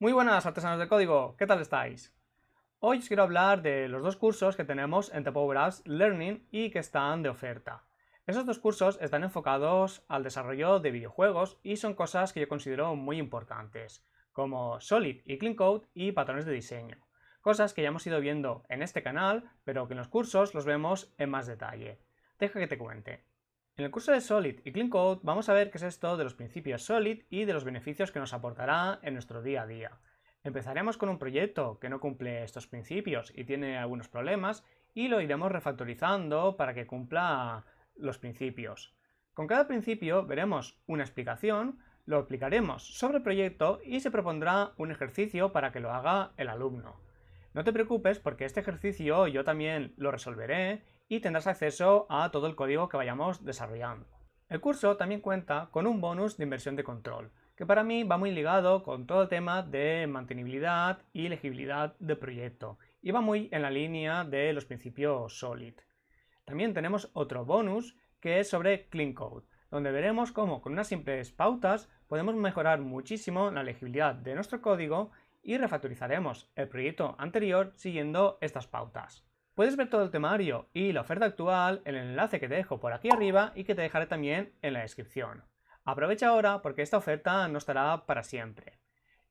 Muy buenas artesanos de código, ¿qué tal estáis? Hoy os quiero hablar de los dos cursos que tenemos en The Power Learning y que están de oferta. Esos dos cursos están enfocados al desarrollo de videojuegos y son cosas que yo considero muy importantes, como Solid y Clean Code y patrones de diseño, cosas que ya hemos ido viendo en este canal, pero que en los cursos los vemos en más detalle. Deja que te cuente. En el curso de Solid y Clean Code vamos a ver qué es esto de los principios Solid y de los beneficios que nos aportará en nuestro día a día. Empezaremos con un proyecto que no cumple estos principios y tiene algunos problemas y lo iremos refactorizando para que cumpla los principios. Con cada principio veremos una explicación, lo explicaremos sobre el proyecto y se propondrá un ejercicio para que lo haga el alumno. No te preocupes porque este ejercicio yo también lo resolveré y tendrás acceso a todo el código que vayamos desarrollando. El curso también cuenta con un bonus de inversión de control, que para mí va muy ligado con todo el tema de mantenibilidad y legibilidad de proyecto, y va muy en la línea de los principios SOLID. También tenemos otro bonus que es sobre Clean Code, donde veremos cómo con unas simples pautas podemos mejorar muchísimo la legibilidad de nuestro código y refactorizaremos el proyecto anterior siguiendo estas pautas. Puedes ver todo el temario y la oferta actual en el enlace que te dejo por aquí arriba y que te dejaré también en la descripción. Aprovecha ahora porque esta oferta no estará para siempre.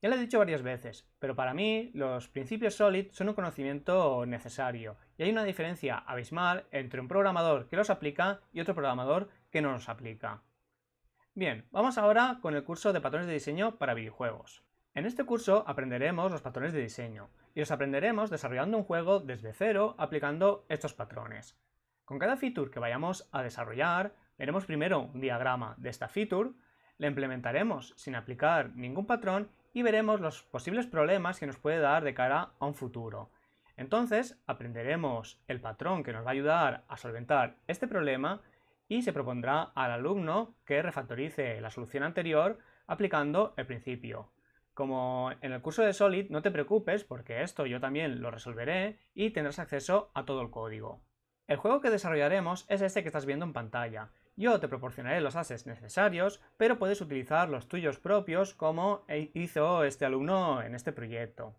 Ya lo he dicho varias veces, pero para mí los principios SOLID son un conocimiento necesario y hay una diferencia abismal entre un programador que los aplica y otro programador que no los aplica. Bien, vamos ahora con el curso de patrones de diseño para videojuegos. En este curso aprenderemos los patrones de diseño, y los aprenderemos desarrollando un juego desde cero aplicando estos patrones. Con cada feature que vayamos a desarrollar, veremos primero un diagrama de esta feature, la implementaremos sin aplicar ningún patrón y veremos los posibles problemas que nos puede dar de cara a un futuro. Entonces aprenderemos el patrón que nos va a ayudar a solventar este problema y se propondrá al alumno que refactorice la solución anterior aplicando el principio como en el curso de Solid, no te preocupes porque esto yo también lo resolveré y tendrás acceso a todo el código. El juego que desarrollaremos es este que estás viendo en pantalla. Yo te proporcionaré los assets necesarios, pero puedes utilizar los tuyos propios como hizo este alumno en este proyecto.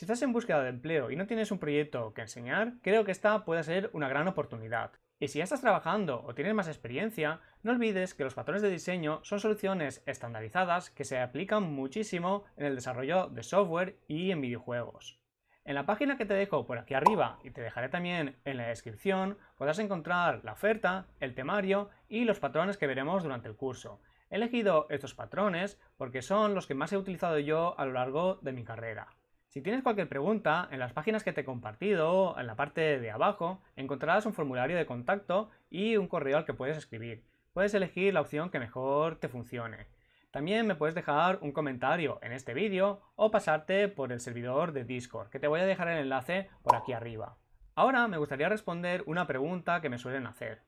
Si estás en búsqueda de empleo y no tienes un proyecto que enseñar, creo que esta puede ser una gran oportunidad. Y si ya estás trabajando o tienes más experiencia, no olvides que los patrones de diseño son soluciones estandarizadas que se aplican muchísimo en el desarrollo de software y en videojuegos. En la página que te dejo por aquí arriba y te dejaré también en la descripción, podrás encontrar la oferta, el temario y los patrones que veremos durante el curso. He elegido estos patrones porque son los que más he utilizado yo a lo largo de mi carrera. Si tienes cualquier pregunta, en las páginas que te he compartido, en la parte de abajo, encontrarás un formulario de contacto y un correo al que puedes escribir. Puedes elegir la opción que mejor te funcione. También me puedes dejar un comentario en este vídeo o pasarte por el servidor de Discord, que te voy a dejar el enlace por aquí arriba. Ahora me gustaría responder una pregunta que me suelen hacer.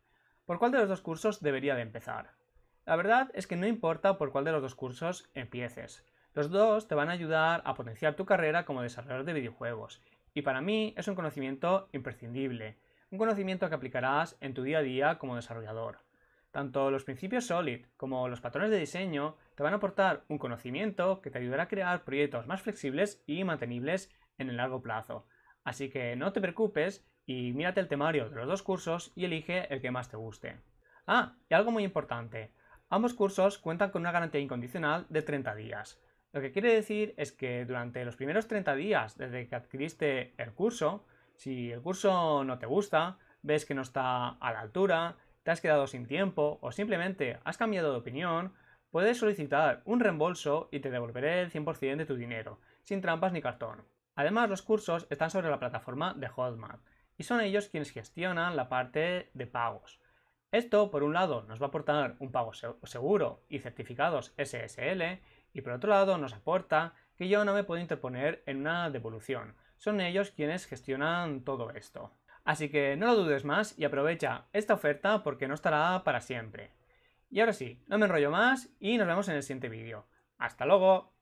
¿Por cuál de los dos cursos debería de empezar? La verdad es que no importa por cuál de los dos cursos empieces. Los dos te van a ayudar a potenciar tu carrera como desarrollador de videojuegos y para mí es un conocimiento imprescindible, un conocimiento que aplicarás en tu día a día como desarrollador. Tanto los principios SOLID como los patrones de diseño te van a aportar un conocimiento que te ayudará a crear proyectos más flexibles y mantenibles en el largo plazo. Así que no te preocupes y mírate el temario de los dos cursos y elige el que más te guste. Ah, y algo muy importante. Ambos cursos cuentan con una garantía incondicional de 30 días. Lo que quiere decir es que durante los primeros 30 días desde que adquiriste el curso, si el curso no te gusta, ves que no está a la altura, te has quedado sin tiempo o simplemente has cambiado de opinión, puedes solicitar un reembolso y te devolveré el 100% de tu dinero, sin trampas ni cartón. Además, los cursos están sobre la plataforma de Hotmart y son ellos quienes gestionan la parte de pagos. Esto, por un lado, nos va a aportar un pago seguro y certificados SSL y por otro lado nos aporta que yo no me puedo interponer en una devolución. Son ellos quienes gestionan todo esto. Así que no lo dudes más y aprovecha esta oferta porque no estará para siempre. Y ahora sí, no me enrollo más y nos vemos en el siguiente vídeo. ¡Hasta luego!